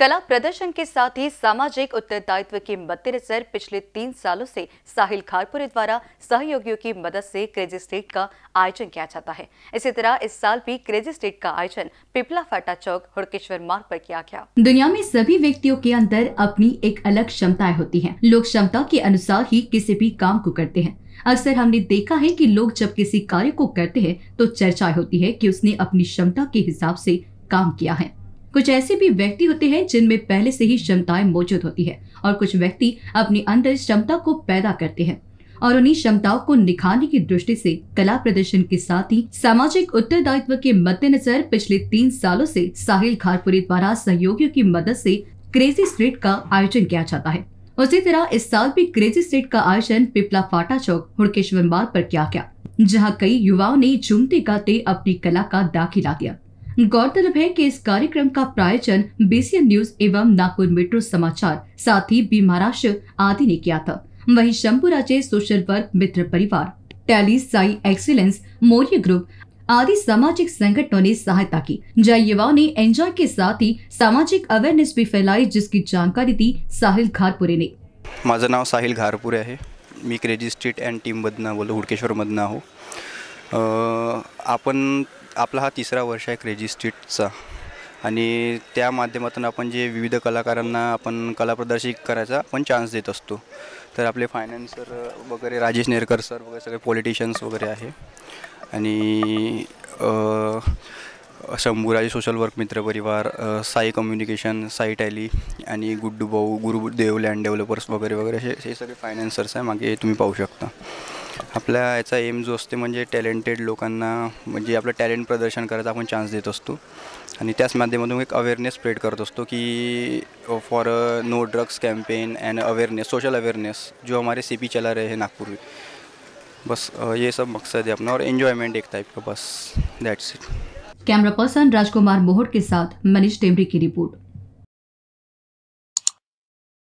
कला प्रदर्शन के साथ ही सामाजिक उत्तरदायित्व के मद्देनजर पिछले तीन सालों से साहिल खारपुरे द्वारा सहयोगियों की मदद से क्रेजी स्टेट का आयोजन किया जाता है इसी तरह इस साल भी क्रेजी स्टेट का आयोजन पिपला फाटा चौक हुड़केश्वर मार्ग पर किया गया दुनिया में सभी व्यक्तियों के अंदर अपनी एक अलग क्षमताएं होती है लोग क्षमता के अनुसार ही किसी भी काम को करते हैं अक्सर हमने देखा है कि लोग जब किसी कार्य को करते हैं तो चर्चा होती है कि उसने अपनी क्षमता के हिसाब से काम किया है कुछ ऐसे भी व्यक्ति होते हैं जिनमें पहले से ही क्षमताएं मौजूद होती है और कुछ व्यक्ति अपने अंदर क्षमता को पैदा करते हैं और उन्हीं क्षमताओं को निखारने की दृष्टि से कला प्रदर्शन के साथ ही सामाजिक उत्तरदायित्व के मद्देनजर पिछले तीन सालों से साहिल खारपुरी द्वारा सहयोगियों की मदद से क्रेजी स्ट्रीट का आयोजन किया जाता है उसी तरह इस साल भी क्रेजी स्ट्रीट का आयोजन पिपला फाटा चौक हुड़केश्वर मार्ग पर किया गया जहाँ कई युवाओं ने झूमते गाते अपनी कला का दाखिला दिया गौरतलब है कि इस कार्यक्रम का प्रायोजन बीसीएन न्यूज एवं नागपुर मेट्रो समाचार साथ ही बी महाराष्ट्र आदि ने किया था वही शंभू राजे सोशल वर्क मित्र परिवार Tally Sai excellence Maurya group आदि सामाजिक संगठनों ने सहायता की जहाँ युवाओं ने एंजॉय के साथ ही सामाजिक अवेयरनेस भी फैलाई जिसकी जानकारी दी साहिल घारपुरे ने माझं नाव साहिल घारपुरे आहे मी क्रेजी स्ट्रीट अँड टीममधनं बोलो हुडकेश्वरमधनं आहो अं, आपण आपला हा तिसरा वर्ष आहे क्रेजी स्ट्रीटचा आणि त्या माध्यमातून आपण जे विविध कलाकारांना आपण कला प्रदर्शित करायचा आपण चान्स देत असतो तर आपले फायनान्सर वगैरे राजेश नेरकर सर वगैरे सगळे पॉलिटिशियन्स वगैरे आहे आणि शंभूराजे सोशल वर्क मित्र परिवार साई कम्युनिकेशन साई टॅली आणि गुड्डू भाऊ गुरुदेव लँड डेव्हलपर्स वगैरे वगैरे हे सगळे फायनान्सर्स आहे मागे तुम्ही पाहू शकता अपना हेच एम जो असते म्हणजे टॅलेंटेड लोकांना म्हणजे आपलं प्रदर्शन करायचा आपण चान्स देत असतो एक अवेरनेस स्प्रेड करत असतो for a no drugs campaign and awareness social awareness जो हमारे सी पी चला रहे हैं नागपुर में बस ये सब मकसद है अपना और एन्जॉयमेंट एक टाइप का बस that's it camera person Rajkumar Mohar के साथ मनीष टेमरी की रिपोर्ट